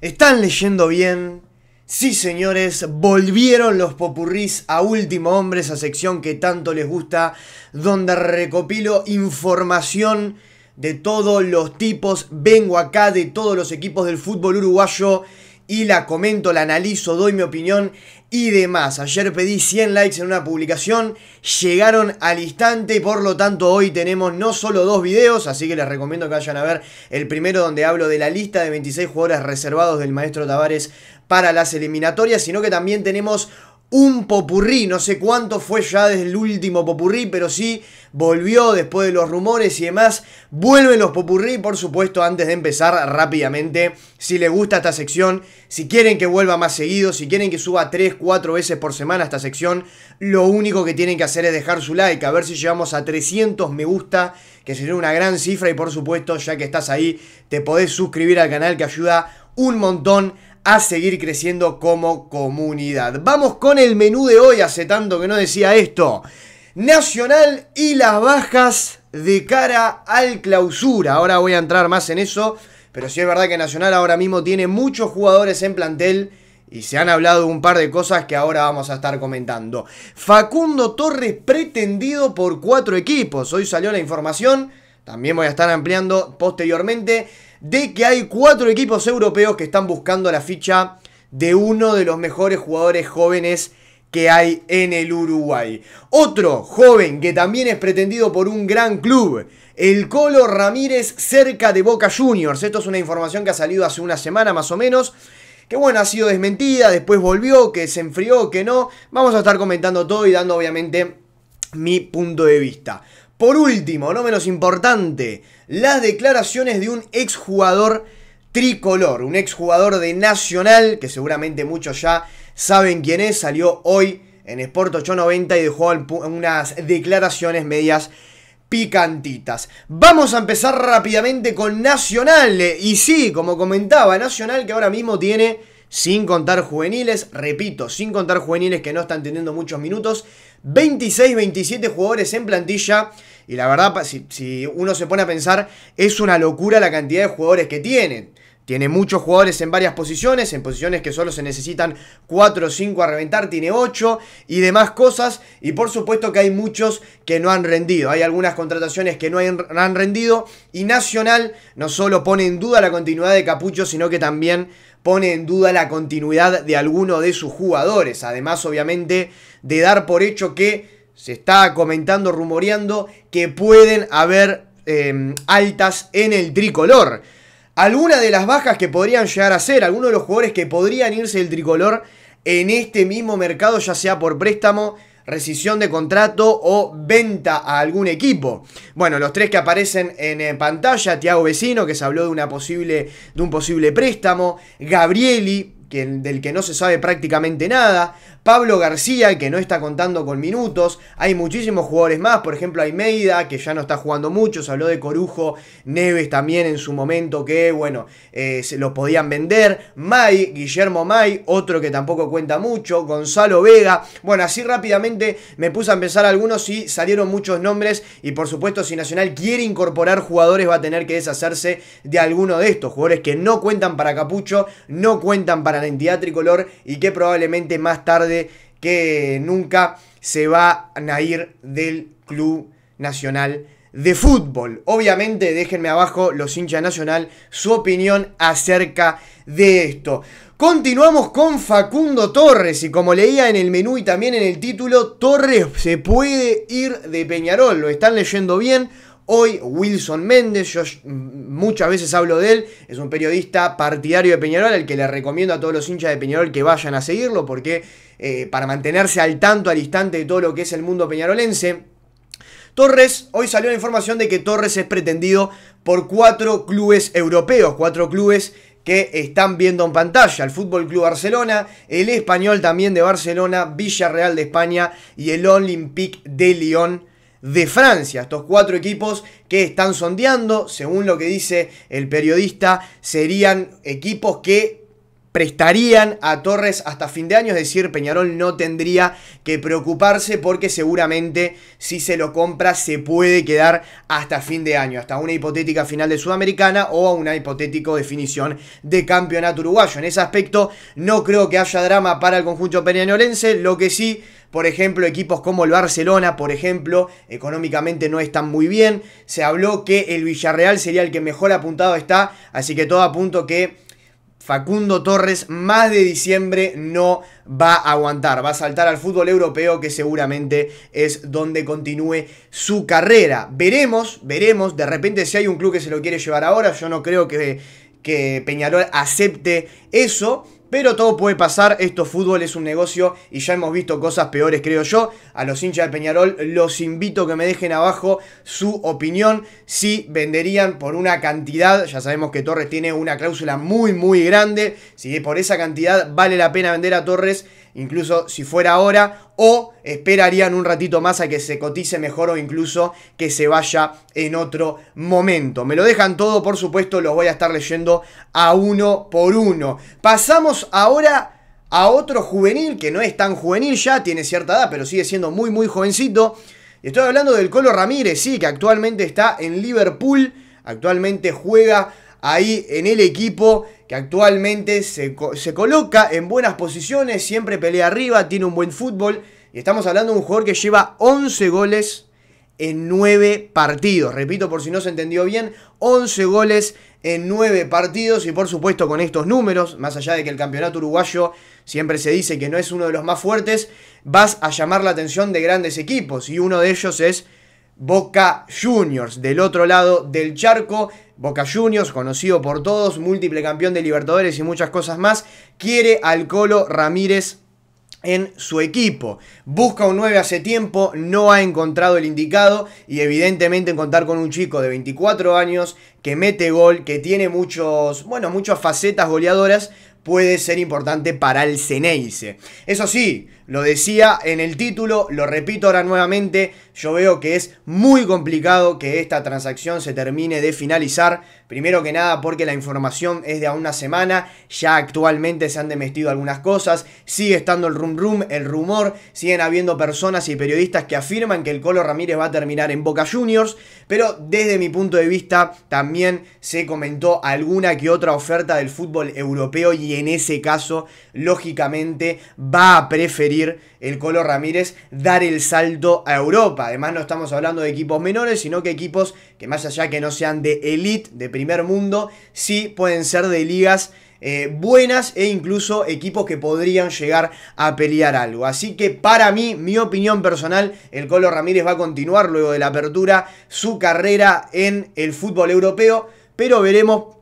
¿Están leyendo bien? Sí, señores, volvieron los popurrís a Último Hombre, esa sección que tanto les gusta, donde recopilo información de todos los tipos, vengo acá de todos los equipos del fútbol uruguayo y la comento, la analizo, doy mi opinión y demás. Ayer pedí 100 likes en una publicación, llegaron al instante por lo tanto hoy tenemos no solo dos videos, así que les recomiendo que vayan a ver el primero donde hablo de la lista de 26 jugadores reservados del maestro Tavares para las eliminatorias, sino que también tenemos un popurrí, no sé cuánto fue ya desde el último popurrí, pero sí volvió después de los rumores y demás. Vuelven los popurrí, por supuesto, antes de empezar rápidamente. Si les gusta esta sección, si quieren que vuelva más seguido, si quieren que suba 3, 4 veces por semana esta sección, lo único que tienen que hacer es dejar su like, a ver si llegamos a 300 me gusta, que sería una gran cifra y por supuesto, ya que estás ahí, te podés suscribir al canal que ayuda un montón a seguir creciendo como comunidad. Vamos con el menú de hoy, hace tanto que no decía esto. Nacional y las bajas de cara al clausura. Ahora voy a entrar más en eso, pero sí es verdad que Nacional ahora mismo tiene muchos jugadores en plantel y se han hablado un par de cosas que ahora vamos a estar comentando. Facundo Torres pretendido por cuatro equipos. Hoy salió la información, también voy a estar ampliando posteriormente de que hay cuatro equipos europeos que están buscando la ficha de uno de los mejores jugadores jóvenes que hay en el Uruguay. Otro joven que también es pretendido por un gran club, el Colo Ramírez cerca de Boca Juniors. Esto es una información que ha salido hace una semana más o menos. Que bueno, ha sido desmentida, después volvió, que se enfrió, que no. Vamos a estar comentando todo y dando obviamente mi punto de vista. Por último, no menos importante, las declaraciones de un exjugador tricolor, un exjugador de Nacional, que seguramente muchos ya saben quién es, salió hoy en Sport 890 y dejó unas declaraciones medias picantitas. Vamos a empezar rápidamente con Nacional. Eh, y sí, como comentaba, Nacional que ahora mismo tiene, sin contar juveniles, repito, sin contar juveniles que no están teniendo muchos minutos, 26, 27 jugadores en plantilla. Y la verdad, si, si, uno se pone a pensar, es una locura la cantidad de jugadores que tienen. Tiene muchos jugadores en varias posiciones, en posiciones que solo se necesitan 4 o 5 a reventar, tiene 8 y demás cosas. Y por supuesto que hay muchos que no han rendido. Hay algunas contrataciones que no han rendido. Y Nacional no solo pone en duda la continuidad de Capucho, sino que también pone en duda la continuidad de alguno de sus jugadores. Además, obviamente, de dar por hecho que se está comentando, rumoreando, que pueden haber em, altas en el tricolor algunas de las bajas que podrían llegar a ser, algunos de los jugadores que podrían irse del tricolor en este mismo mercado, ya sea por préstamo, rescisión de contrato o venta a algún equipo. Bueno, los tres que aparecen en eh, pantalla, Tiago Vecino, que se habló de, una posible, de un posible préstamo, Gabrieli, que, del que no se sabe prácticamente nada, Pablo García, que no está contando con minutos. Hay muchísimos jugadores más, por ejemplo, hay que ya no está jugando mucho. Se habló de Corujo, Neves también en su momento, que bueno, eh, se los podían vender. May, Guillermo May, otro que tampoco cuenta mucho. Gonzalo Vega. Bueno, así rápidamente me puse a empezar algunos y salieron muchos nombres. Y por supuesto, si Nacional quiere incorporar jugadores, va a tener que deshacerse de alguno de estos jugadores que no cuentan para Capucho, no cuentan para la entidad tricolor y que probablemente más tarde que nunca se van a ir del Club Nacional de Fútbol. Obviamente, déjenme abajo los hinchas nacional su opinión acerca de esto. Continuamos con Facundo Torres y como leía en el menú y también en el título, Torres se puede ir de Peñarol, lo están leyendo bien Hoy Wilson Méndez, yo muchas veces hablo de él, es un periodista partidario de Peñarol, al que le recomiendo a todos los hinchas de Peñarol que vayan a seguirlo, porque eh, para mantenerse al tanto, al instante de todo lo que es el mundo peñarolense. Torres, hoy salió la información de que Torres es pretendido por cuatro clubes europeos, cuatro clubes que están viendo en pantalla. El Fútbol Club Barcelona, el Español también de Barcelona, Villarreal de España y el Olympique de Lyon de Francia. Estos cuatro equipos que están sondeando, según lo que dice el periodista, serían equipos que prestarían a Torres hasta fin de año, es decir, Peñarol no tendría que preocuparse porque seguramente si se lo compra se puede quedar hasta fin de año, hasta una hipotética final de Sudamericana o a una hipotética definición de campeonato uruguayo. En ese aspecto no creo que haya drama para el conjunto peñarolense, lo que sí por ejemplo, equipos como el Barcelona, por ejemplo, económicamente no están muy bien. Se habló que el Villarreal sería el que mejor apuntado está, así que todo apunto que Facundo Torres más de diciembre no va a aguantar, va a saltar al fútbol europeo que seguramente es donde continúe su carrera. Veremos, veremos, de repente si hay un club que se lo quiere llevar ahora, yo no creo que, que Peñarol acepte eso pero todo puede pasar, esto fútbol es un negocio y ya hemos visto cosas peores, creo yo. A los hinchas de Peñarol los invito a que me dejen abajo su opinión si venderían por una cantidad, ya sabemos que Torres tiene una cláusula muy muy grande, si por esa cantidad vale la pena vender a Torres incluso si fuera ahora, o esperarían un ratito más a que se cotice mejor o incluso que se vaya en otro momento. Me lo dejan todo, por supuesto, los voy a estar leyendo a uno por uno. Pasamos ahora a otro juvenil que no es tan juvenil ya, tiene cierta edad, pero sigue siendo muy, muy jovencito. Estoy hablando del Colo Ramírez, sí, que actualmente está en Liverpool, actualmente juega ahí en el equipo que actualmente se, coloca en buenas posiciones, siempre pelea arriba, tiene un buen fútbol. Y estamos hablando de un jugador que lleva 11 goles en 9 partidos. Repito por si no se entendió bien, 11 goles en 9 partidos y por supuesto con estos números, más allá de que el campeonato uruguayo siempre se dice que no es uno de los más fuertes, vas a llamar la atención de grandes equipos y uno de ellos es Boca Juniors, del otro lado del charco, Boca Juniors, conocido por todos, múltiple campeón de Libertadores y muchas cosas más, quiere al Colo Ramírez en su equipo. Busca un 9 hace tiempo, no ha encontrado el indicado y evidentemente contar con un chico de 24 años que mete gol, que tiene muchos, bueno, muchas facetas goleadoras puede ser importante para el Ceneice. Eso sí, lo decía en el título, lo repito ahora nuevamente, yo veo que es muy complicado que esta transacción se termine de finalizar. Primero que nada porque la información es de a una semana, ya actualmente se han demestido algunas cosas, sigue estando el rum rum, el rumor, siguen habiendo personas y periodistas que afirman que el Colo Ramírez va a terminar en Boca Juniors, pero desde mi punto de vista también se comentó alguna que otra oferta del fútbol europeo y en ese caso lógicamente va a preferir el Colo Ramírez dar el salto a Europa. Además no estamos hablando de equipos menores, sino que equipos que más allá que no sean de elite, de primer mundo, sí pueden ser de ligas eh, buenas e incluso equipos que podrían llegar a pelear algo. Así que para mí, mi opinión personal, el Colo Ramírez va a continuar luego de la apertura su carrera en el fútbol europeo, pero veremos,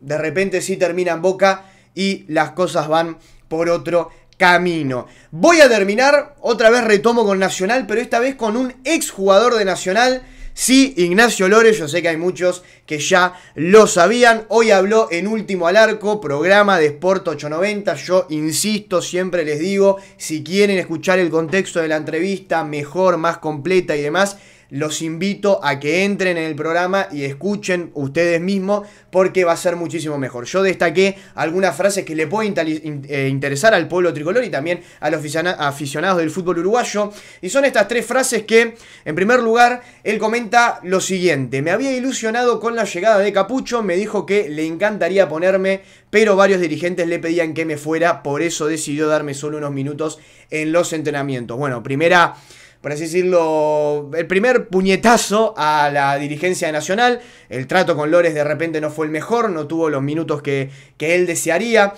de repente si termina en boca y las cosas van por otro camino. Voy a terminar, otra vez retomo con Nacional, pero esta vez con un exjugador de Nacional. Sí, Ignacio Lores, yo sé que hay muchos que ya lo sabían. Hoy habló en Último al Arco, programa de Sport 890. Yo insisto, siempre les digo, si quieren escuchar el contexto de la entrevista mejor, más completa y demás, los invito a que entren en el programa y escuchen ustedes mismos porque va a ser muchísimo mejor. Yo destaqué algunas frases que le pueden eh, interesar al pueblo tricolor y también a los aficionados del fútbol uruguayo. Y son estas tres frases que, en primer lugar, él comenta lo siguiente. Me había ilusionado con la llegada de Capucho, me dijo que le encantaría ponerme, pero varios dirigentes le pedían que me fuera, por eso decidió darme solo unos minutos en los entrenamientos. Bueno, primera por así decirlo, el primer puñetazo a la dirigencia nacional. El trato con Lores de repente no fue el mejor, no tuvo los minutos que, él desearía.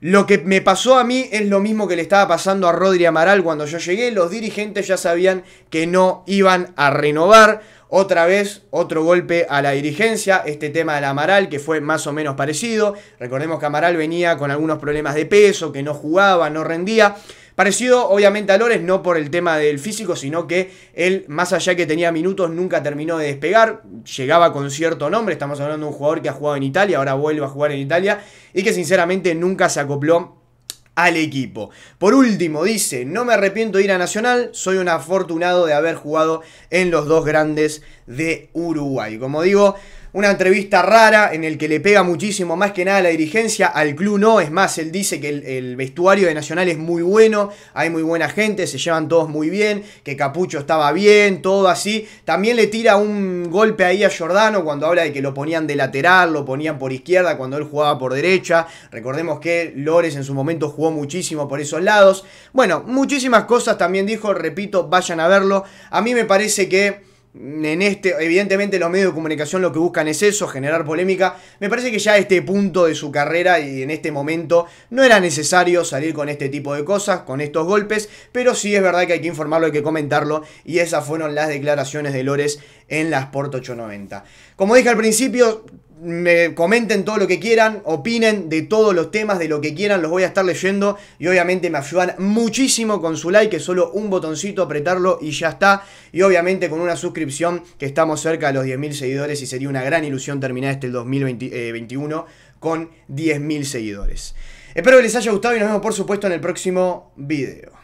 Lo que me pasó a mí es lo mismo que le estaba pasando a Rodri Amaral cuando yo llegué. Los dirigentes ya sabían que no iban a renovar. Otra vez, otro golpe a la dirigencia. Este tema del Amaral, que fue más o menos parecido. Recordemos que Amaral venía con algunos problemas de peso, que no jugaba, no rendía. Parecido obviamente a Lores, no por el tema del físico, sino que él, más allá que tenía minutos, nunca terminó de despegar, llegaba con cierto nombre, estamos hablando de un jugador que ha jugado en Italia, ahora vuelve a jugar en Italia, y que sinceramente nunca se acopló al equipo. Por último, dice, no me arrepiento de ir a Nacional, soy un afortunado de haber jugado en los dos grandes de Uruguay. Como digo, una entrevista rara en el que le pega muchísimo más que nada la dirigencia. Al club no, es más, él dice que el, vestuario de Nacional es muy bueno, hay muy buena gente, se llevan todos muy bien, que Capucho estaba bien, todo así. También le tira un golpe ahí a jordano cuando habla de que lo ponían de lateral, lo ponían por izquierda cuando él jugaba por derecha. Recordemos que Lores en su momento jugó muchísimo por esos lados. Bueno, muchísimas cosas también dijo, repito, vayan a verlo. A mí me parece que en este, evidentemente los medios de comunicación lo que buscan es eso, generar polémica. Me parece que ya a este punto de su carrera y en este momento no era necesario salir con este tipo de cosas, con estos golpes, pero sí es verdad que hay que informarlo, hay que comentarlo y esas fueron las declaraciones de Lores en la Sport 890. Como dije al principio, me comenten todo lo que quieran, opinen de todos los temas, de lo que quieran, los voy a estar leyendo y obviamente me ayudan muchísimo con su like, que solo un botoncito, apretarlo y ya está. Y obviamente con una suscripción, que estamos cerca de los 10.000 seguidores y sería una gran ilusión terminar este el 2021 eh, con 10.000 seguidores. Espero que les haya gustado y nos vemos por supuesto en el próximo video.